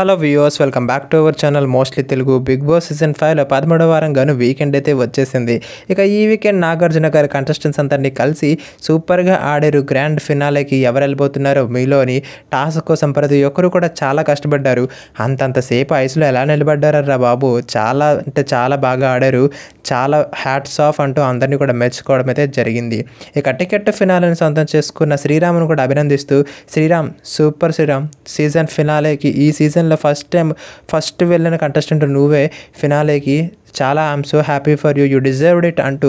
hello viewers welcome back to our channel mostly Telugu Bigg Boss season ఫైవ్లో పదమూడవ వారం గాను వీకెండ్ అయితే వచ్చేసింది ఇక ఈ వీకెండ్ నాగార్జున గారి కంటెస్టెంట్స్ అందరినీ కలిసి సూపర్గా ఆడారు గ్రాండ్ ఫినాలేకి ఎవరు వెళ్ళిపోతున్నారో మీలోని టాస్క్ కోసం ప్రతి ఒక్కరు కూడా చాలా కష్టపడ్డారు అంతంతసేపు ఐస్లో ఎలా నిలబడ్డారా బాబు చాలా అంటే చాలా బాగా ఆడారు చాలా హ్యాట్స్ ఆఫ్ అంటూ అందరినీ కూడా మెచ్చుకోవడం అయితే జరిగింది ఇక టికెట్ ఫినాలని సొంతం చేసుకున్న శ్రీరామ్ను కూడా అభినందిస్తూ శ్రీరామ్ సూపర్ శ్రీరామ్ సీజన్ ఫినాలేకి ఈ సీజన్ ఫస్ట్ టైం ఫస్ట్ వెళ్ళిన కంటెస్టెంట్ నువ్వే ఫినాలేకి చాలా I'm so happy for you you deserved it అంటూ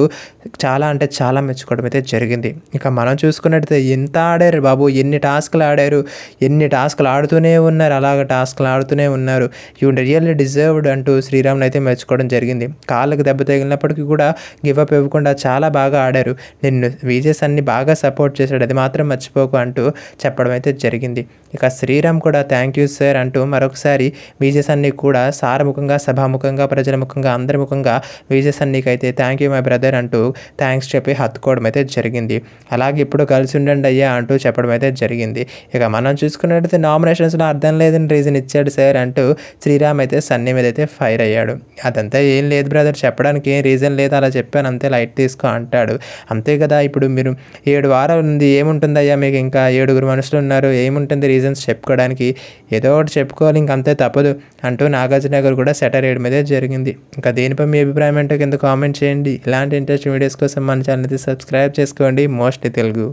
చాలా అంటే చాలా మెచ్చుకోవడం అయితే జరిగింది ఇక మనం చూసుకున్నట్టయితే ఎంత ఆడారు బాబు ఎన్ని టాస్క్లు ఆడారు ఎన్ని టాస్క్లు ఆడుతూనే ఉన్నారు అలాగ టాస్క్లు ఆడుతూనే ఉన్నారు యూ రియల్లీ డిజర్వ్డ్ అంటూ శ్రీరామ్ని అయితే మెచ్చుకోవడం జరిగింది కాళ్ళకి దెబ్బ తగిలినప్పటికీ కూడా గివప్ ఇవ్వకుండా చాలా బాగా ఆడారు నిన్ను విజయస్ అన్ని బాగా సపోర్ట్ చేశాడు అది మాత్రం మర్చిపోకు అంటూ చెప్పడం అయితే జరిగింది ఇక శ్రీరామ్ కూడా థ్యాంక్ యూ సార్ అంటూ మరొకసారి విజయస్ అన్ని కూడా సారముఖంగా సభాముఖంగా ప్రజల ముఖంగా అందరూ అంతర్ముఖంగా విజయ్ సన్నీకి అయితే థ్యాంక్ యూ మై బ్రదర్ అంటూ థ్యాంక్స్ చెప్పి హత్తుకోవడం అయితే జరిగింది అలాగే ఇప్పుడు కలిసి ఉండండి అయ్యా అంటూ చెప్పడం అయితే జరిగింది ఇక మనం చూసుకున్నట్టయితే నామినేషన్స్లో అర్థం లేదని రీజన్ ఇచ్చాడు సార్ అంటూ శ్రీరామ్ అయితే సన్నీ మీద అయితే ఫైర్ అయ్యాడు అదంతా ఏం లేదు బ్రదర్ చెప్పడానికి ఏం రీజన్ లేదు అలా చెప్పాను అంతే లైట్ తీసుకో అంటాడు అంతే కదా ఇప్పుడు మీరు ఏడు వారాలు ఉంది ఏముంటుందయ్యా మీకు ఇంకా ఏడుగురు మనుషులు ఉన్నారు ఏముంటుంది రీజన్స్ చెప్పుకోవడానికి ఏదో ఒకటి చెప్పుకోవాలి ఇంకంతే తప్పదు అంటూ నాగార్జునగర్ కూడా సెటర్ వేయడం మీదే జరిగింది ఇంకా దీనిపై మీ అభిప్రాయం ఏంటో కింద కామెంట్ చేయండి ఇలాంటి ఇంట్రెస్టింగ్ వీడియోస్ కోసం మన ఛానల్ని సబ్స్క్రైబ్ చేసుకోండి మోస్ట్ తెలుగు